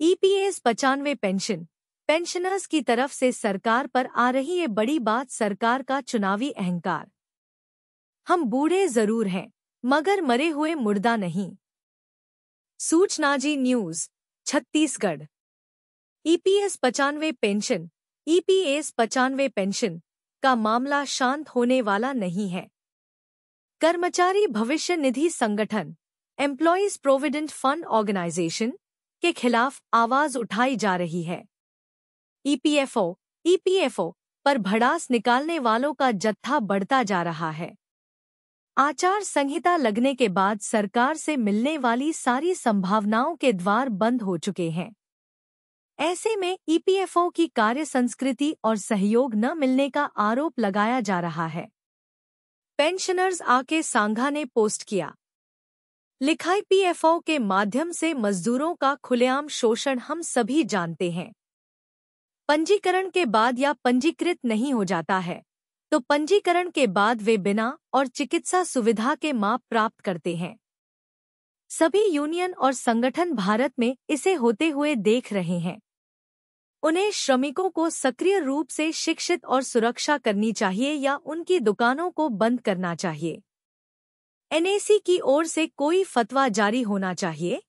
EPS पचानवे pension pensioners की तरफ से सरकार पर आ रही ये बड़ी बात सरकार का चुनावी अहंकार हम बूढ़े जरूर हैं मगर मरे हुए मुर्दा नहीं सूचना जी न्यूज छत्तीसगढ़ ईपीएस पचानवे पेंशन ईपीएस पचानवे पेंशन का मामला शांत होने वाला नहीं है कर्मचारी भविष्य निधि संगठन एम्प्लॉयज प्रोविडेंट फंड ऑर्गेनाइजेशन के खिलाफ आवाज उठाई जा रही है ईपीएफओ e ईपीएफओ e पर भड़ास निकालने वालों का जत्था बढ़ता जा रहा है आचार संहिता लगने के बाद सरकार से मिलने वाली सारी संभावनाओं के द्वार बंद हो चुके हैं ऐसे में ईपीएफओ e की कार्य संस्कृति और सहयोग न मिलने का आरोप लगाया जा रहा है पेंशनर्स आके सांघा ने पोस्ट किया लिखाई पीएफओ के माध्यम से मजदूरों का खुलेआम शोषण हम सभी जानते हैं पंजीकरण के बाद या पंजीकृत नहीं हो जाता है तो पंजीकरण के बाद वे बिना और चिकित्सा सुविधा के माप प्राप्त करते हैं सभी यूनियन और संगठन भारत में इसे होते हुए देख रहे हैं उन्हें श्रमिकों को सक्रिय रूप से शिक्षित और सुरक्षा करनी चाहिए या उनकी दुकानों को बंद करना चाहिए एनएसी की ओर से कोई फतवा जारी होना चाहिए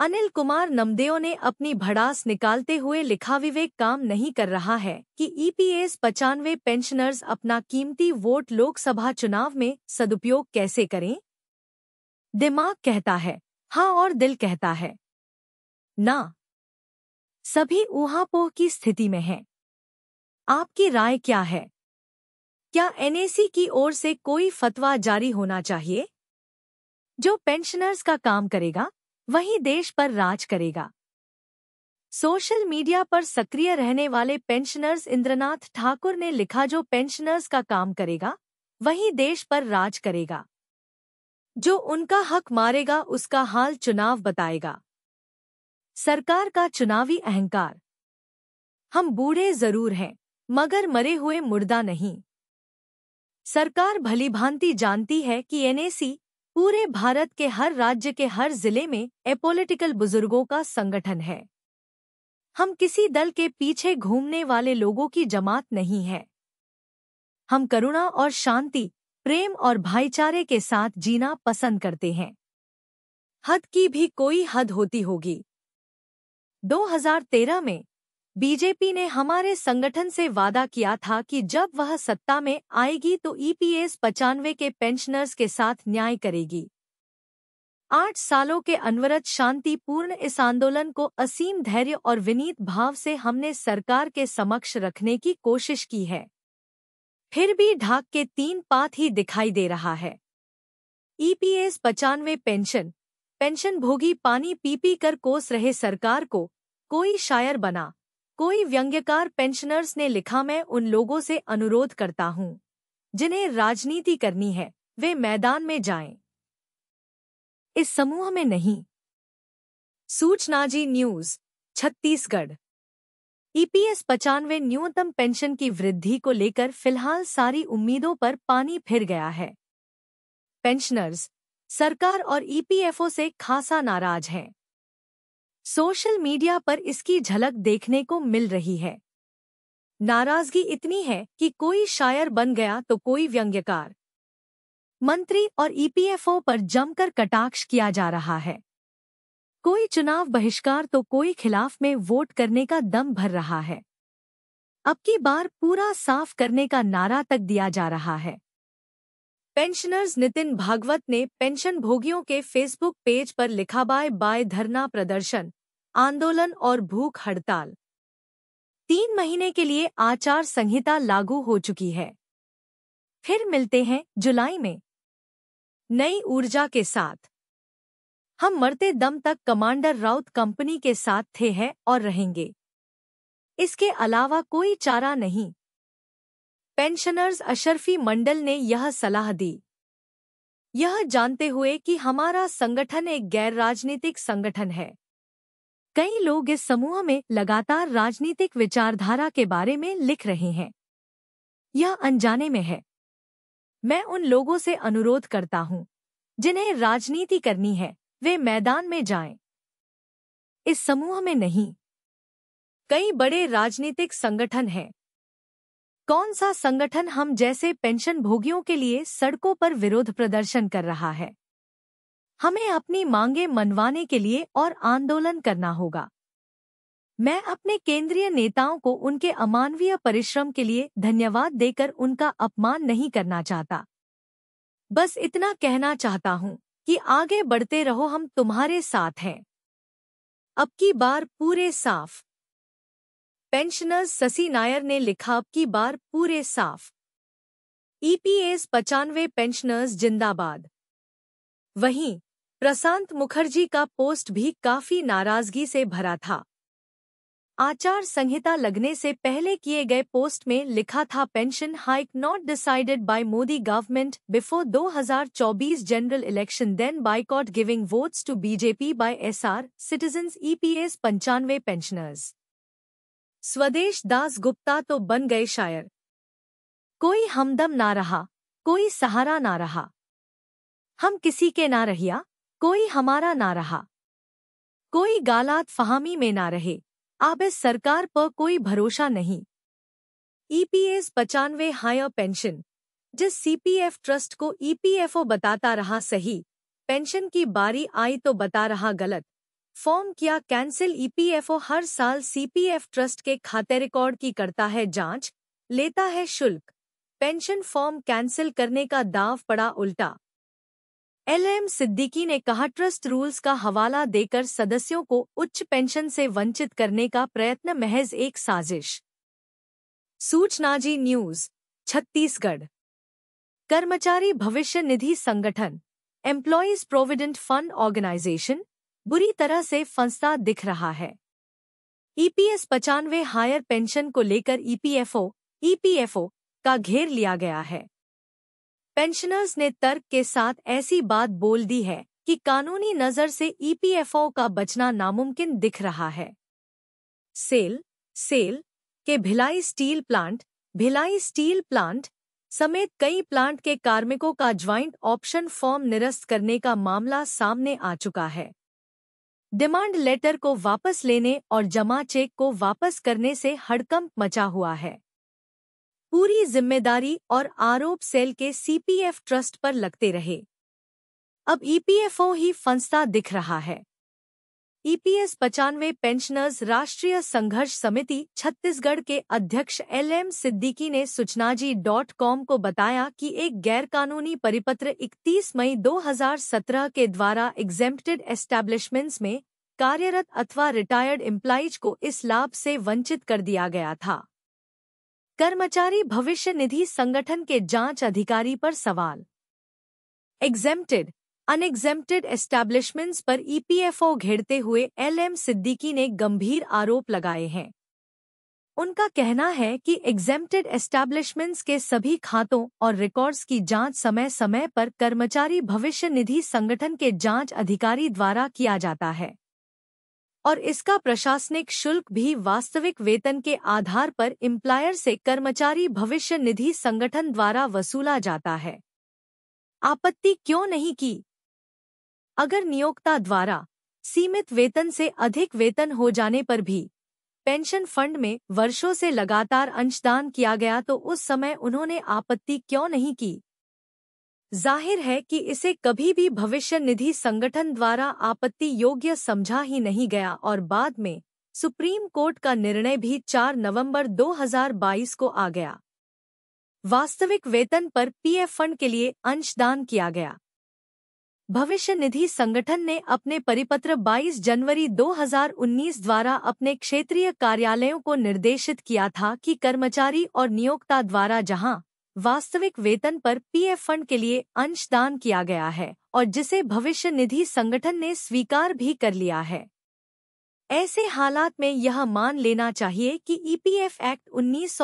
अनिल कुमार नमदेव ने अपनी भड़ास निकालते हुए लिखा विवेक काम नहीं कर रहा है कि ईपीएस e पचानवे पेंशनर्स अपना कीमती वोट लोकसभा चुनाव में सदुपयोग कैसे करें दिमाग कहता है हाँ और दिल कहता है ना सभी ऊहापोह की स्थिति में हैं। आपकी राय क्या है क्या एनएसी की ओर से कोई फतवा जारी होना चाहिए जो पेंशनर्स का काम करेगा वही देश पर राज करेगा सोशल मीडिया पर सक्रिय रहने वाले पेंशनर्स इंद्रनाथ ठाकुर ने लिखा जो पेंशनर्स का काम करेगा वही देश पर राज करेगा जो उनका हक मारेगा उसका हाल चुनाव बताएगा सरकार का चुनावी अहंकार हम बूढ़े जरूर हैं मगर मरे हुए मुर्दा नहीं सरकार भलीभांति जानती है कि एनएसी पूरे भारत के हर राज्य के हर जिले में एपोलिटिकल बुजुर्गों का संगठन है हम किसी दल के पीछे घूमने वाले लोगों की जमात नहीं है हम करुणा और शांति प्रेम और भाईचारे के साथ जीना पसंद करते हैं हद की भी कोई हद होती होगी 2013 में बीजेपी ने हमारे संगठन से वादा किया था कि जब वह सत्ता में आएगी तो ईपीएस e पचानवे के पेंशनर्स के साथ न्याय करेगी आठ सालों के अनवरत शांतिपूर्ण इस आंदोलन को असीम धैर्य और विनीत भाव से हमने सरकार के समक्ष रखने की कोशिश की है फिर भी ढाक के तीन पात ही दिखाई दे रहा है ईपीएस e पचानवे पेंशन पेंशन भोगी पानी पी पी कर कोस रहे सरकार को कोई शायर बना कोई व्यंग्यकार पेंशनर्स ने लिखा मैं उन लोगों से अनुरोध करता हूं जिन्हें राजनीति करनी है वे मैदान में जाएं। इस समूह में नहीं Suchnaji news Chhattisgarh EPS e पचानवे न्यूनतम पेंशन की वृद्धि को लेकर फिलहाल सारी उम्मीदों पर पानी फिर गया है पेंशनर्स सरकार और ईपीएफओ e से खासा नाराज हैं सोशल मीडिया पर इसकी झलक देखने को मिल रही है नाराजगी इतनी है कि कोई शायर बन गया तो कोई व्यंग्यकार मंत्री और ईपीएफओ e पर जमकर कटाक्ष किया जा रहा है कोई चुनाव बहिष्कार तो कोई खिलाफ में वोट करने का दम भर रहा है अब की बार पूरा साफ करने का नारा तक दिया जा रहा है पेंशनर्स नितिन भागवत ने पेंशन भोगियों के फेसबुक पेज पर लिखा बाय बाय धरना प्रदर्शन आंदोलन और भूख हड़ताल तीन महीने के लिए आचार संहिता लागू हो चुकी है फिर मिलते हैं जुलाई में नई ऊर्जा के साथ हम मरते दम तक कमांडर राउत कंपनी के साथ थे हैं और रहेंगे इसके अलावा कोई चारा नहीं पेंशनर्स अशरफी मंडल ने यह सलाह दी यह जानते हुए कि हमारा संगठन एक गैर राजनीतिक संगठन है कई लोग इस समूह में लगातार राजनीतिक विचारधारा के बारे में लिख रहे हैं यह अनजाने में है मैं उन लोगों से अनुरोध करता हूं जिन्हें राजनीति करनी है वे मैदान में जाएं। इस समूह में नहीं कई बड़े राजनीतिक संगठन हैं कौन सा संगठन हम जैसे पेंशन भोगियों के लिए सड़कों पर विरोध प्रदर्शन कर रहा है हमें अपनी मांगे मनवाने के लिए और आंदोलन करना होगा मैं अपने केंद्रीय नेताओं को उनके अमानवीय परिश्रम के लिए धन्यवाद देकर उनका अपमान नहीं करना चाहता बस इतना कहना चाहता हूँ कि आगे बढ़ते रहो हम तुम्हारे साथ हैं अब की बार पूरे साफ पेंशनर्स ससी नायर ने लिखा की बार पूरे साफ ईपीएस e पचानवे पेंशनर्स जिंदाबाद वहीं प्रशांत मुखर्जी का पोस्ट भी काफी नाराजगी से भरा था आचार संहिता लगने से पहले किए गए पोस्ट में लिखा था pension hike not decided by Modi government before 2024 general election then boycott giving votes to BJP by SR citizens EPS e पंचानवे पेंशनर्स स्वदेश दास गुप्ता तो बन गए शायर कोई हमदम ना रहा कोई सहारा ना रहा हम किसी के ना रहिया कोई हमारा ना रहा कोई गालात फहामी में ना रहे अब इस सरकार पर कोई भरोसा नहीं ईपीएस पचानवे हायर पेंशन जिस सीपीएफ ट्रस्ट को ईपीएफओ बताता रहा सही पेंशन की बारी आई तो बता रहा गलत फॉर्म किया कैंसिल ईपीएफओ हर साल सीपीएफ ट्रस्ट के खाते रिकॉर्ड की करता है जांच लेता है शुल्क पेंशन फॉर्म कैंसिल करने का दाव पड़ा उल्टा एलएम सिद्दीकी ने कहा ट्रस्ट रूल्स का हवाला देकर सदस्यों को उच्च पेंशन से वंचित करने का प्रयत्न महज एक साजिश सूचनाजी न्यूज छत्तीसगढ़ कर्मचारी भविष्य निधि संगठन एम्प्लॉयज प्रोविडेंट फंड ऑर्गेनाइजेशन बुरी तरह से फंसता दिख रहा है ईपीएस e पचानवे हायर पेंशन को लेकर ईपीएफओ e ईपीएफओ e का घेर लिया गया है पेंशनर्स ने तर्क के साथ ऐसी बात बोल दी है कि कानूनी नजर से ईपीएफओ का बचना नामुमकिन दिख रहा है सेल सेल के Bhilai steel plant Bhilai steel plant समेत कई प्लांट के कार्मिकों का ज्वाइंट ऑप्शन फॉर्म निरस्त करने का मामला सामने आ चुका है डिमांड लेटर को वापस लेने और जमा चेक को वापस करने से हड़कंप मचा हुआ है पूरी जिम्मेदारी और आरोप सेल के सीपीएफ ट्रस्ट पर लगते रहे अब ईपीएफओ e ही फंसता दिख रहा है ईपीएस e पचानवे पेंशनर्स राष्ट्रीय संघर्ष समिति छत्तीसगढ़ के अध्यक्ष एलएम सिद्दीकी ने सूचनाजी डॉट कॉम को बताया कि एक गैरकानूनी परिपत्र 31 मई 2017 के द्वारा एग्जेम्प्टेड एस्टैब्लिशमेंट्स में कार्यरत अथवा रिटायर्ड एम्प्लाइज को इस लाभ से वंचित कर दिया गया था कर्मचारी भविष्य निधि संगठन के जांच अधिकारी पर सवाल एग्जेम्प्टेड अनएग्जेम्प्टेड एस्टैब्लिशमेंट्स पर ईपीएफओ घेरते हुए एलएम सिद्दीकी ने गंभीर आरोप लगाए हैं उनका कहना है कि एग्जेम्प्टेड एस्टैब्लिशमेंट्स के सभी खातों और रिकॉर्ड्स की जांच समय समय पर कर्मचारी भविष्य निधि संगठन के जांच अधिकारी द्वारा किया जाता है और इसका प्रशासनिक शुल्क भी वास्तविक वेतन के आधार पर इम्प्लायर से कर्मचारी भविष्य निधि संगठन द्वारा वसूला जाता है आपत्ति क्यों नहीं की अगर नियोक्ता द्वारा सीमित वेतन से अधिक वेतन हो जाने पर भी पेंशन फंड में वर्षों से लगातार अंशदान किया गया तो उस समय उन्होंने आपत्ति क्यों नहीं की जाहिर है कि इसे कभी भी भविष्य निधि संगठन द्वारा आपत्ति योग्य समझा ही नहीं गया और बाद में सुप्रीम कोर्ट का निर्णय भी 4 नवंबर 2022 को आ गया वास्तविक वेतन पर पीएफ फंड के लिए अंशदान किया गया भविष्य निधि संगठन ने अपने परिपत्र 22 जनवरी 2019 द्वारा अपने क्षेत्रीय कार्यालयों को निर्देशित किया था कि कर्मचारी और नियोक्ता द्वारा जहां वास्तविक वेतन पर पीएफ फंड के लिए अंशदान किया गया है और जिसे भविष्य निधि संगठन ने स्वीकार भी कर लिया है ऐसे हालात में यह मान लेना चाहिए कि ईपीएफ एक्ट उन्नीस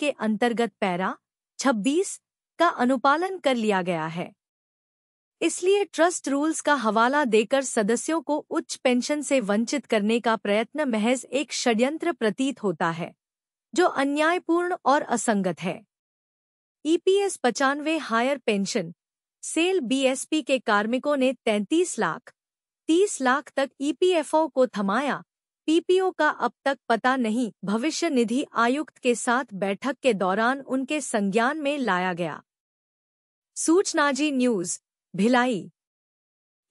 के अंतर्गत पैरा 26 का अनुपालन कर लिया गया है इसलिए ट्रस्ट रूल्स का हवाला देकर सदस्यों को उच्च पेंशन से वंचित करने का प्रयत्न महज एक षड्यंत्र प्रतीत होता है जो अन्यायपूर्ण और असंगत है ईपीएस e पचानवे हायर पेंशन सेल बीएसपी के कार्मिकों ने 33 लाख 30 लाख तक ईपीएफओ e को थमाया पीपीओ का अब तक पता नहीं भविष्य निधि आयुक्त के साथ बैठक के दौरान उनके संज्ञान में लाया गया Suchnaji news Bhilai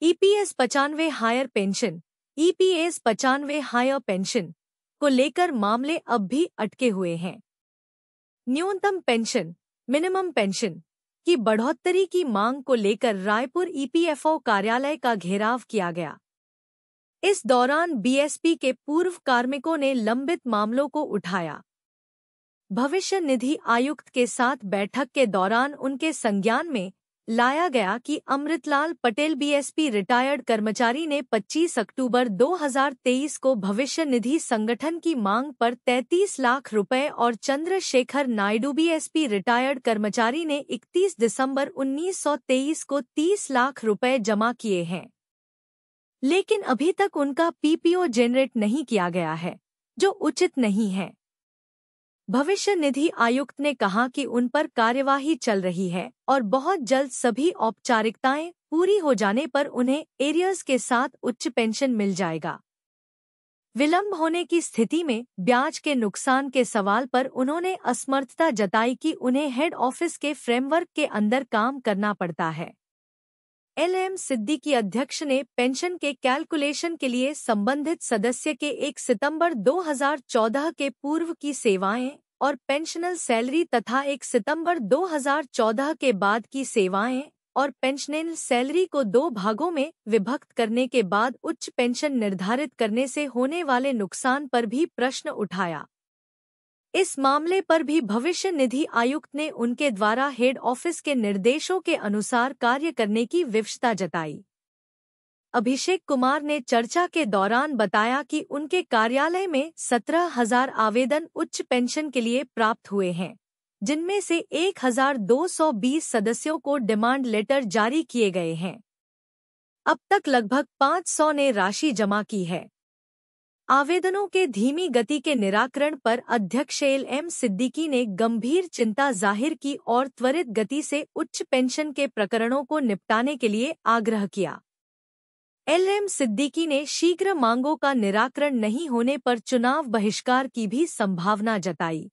EPS e पचानवे हायर पेंशन ईपीएस पचानवे हायर पेंशन को लेकर मामले अब भी अटके हुए हैं न्यूनतम पेंशन मिनिमम पेंशन की बढ़ोतरी की मांग को लेकर रायपुर ईपीएफओ e कार्यालय का घेराव किया गया इस दौरान बीएसपी के पूर्व कार्मिकों ने लंबित मामलों को उठाया भविष्य निधि आयुक्त के साथ बैठक के दौरान उनके संज्ञान में लाया गया कि अमृतलाल पटेल बीएसपी रिटायर्ड कर्मचारी ने 25 अक्टूबर 2023 को भविष्य निधि संगठन की मांग पर 33 लाख रुपए और चंद्रशेखर नायडू बीएसपी रिटायर्ड कर्मचारी ने 31 दिसंबर 1923 को 30 लाख रुपए जमा किए हैं लेकिन अभी तक उनका पीपीओ जेनरेट नहीं किया गया है जो उचित नहीं है भविष्य निधि आयुक्त ने कहा कि उन पर कार्यवाही चल रही है और बहुत जल्द सभी औपचारिकताएं पूरी हो जाने पर उन्हें एरियर्स के साथ उच्च पेंशन मिल जाएगा विलंब होने की स्थिति में ब्याज के नुकसान के सवाल पर उन्होंने असमर्थता जताई कि उन्हें हेड ऑफिस के फ्रेमवर्क के अंदर काम करना पड़ता है एल एलएम सिद्दीकी अध्यक्ष ने पेंशन के कैलकुलेशन के लिए संबंधित सदस्य के 1 सितंबर 2014 के पूर्व की सेवाएं और पेंशनल सैलरी तथा 1 सितंबर 2014 के बाद की सेवाएं और पेंशनल सैलरी को दो भागों में विभक्त करने के बाद उच्च पेंशन निर्धारित करने से होने वाले नुकसान पर भी प्रश्न उठाया इस मामले पर भी भविष्य निधि आयुक्त ने उनके द्वारा हेड ऑफिस के निर्देशों के अनुसार कार्य करने की विवशता जताई अभिषेक कुमार ने चर्चा के दौरान बताया कि उनके कार्यालय में सत्रह हजार आवेदन उच्च पेंशन के लिए प्राप्त हुए हैं जिनमें से 1,220 सदस्यों को डिमांड लेटर जारी किए गए हैं अब तक लगभग 500 ने राशि जमा की है आवेदनों के धीमी गति के निराकरण पर अध्यक्ष एल एम सिद्दीकी ने गंभीर चिंता जाहिर की और त्वरित गति से उच्च पेंशन के प्रकरणों को निपटाने के लिए आग्रह किया एल एम सिद्दीकी ने शीघ्र मांगों का निराकरण नहीं होने पर चुनाव बहिष्कार की भी संभावना जताई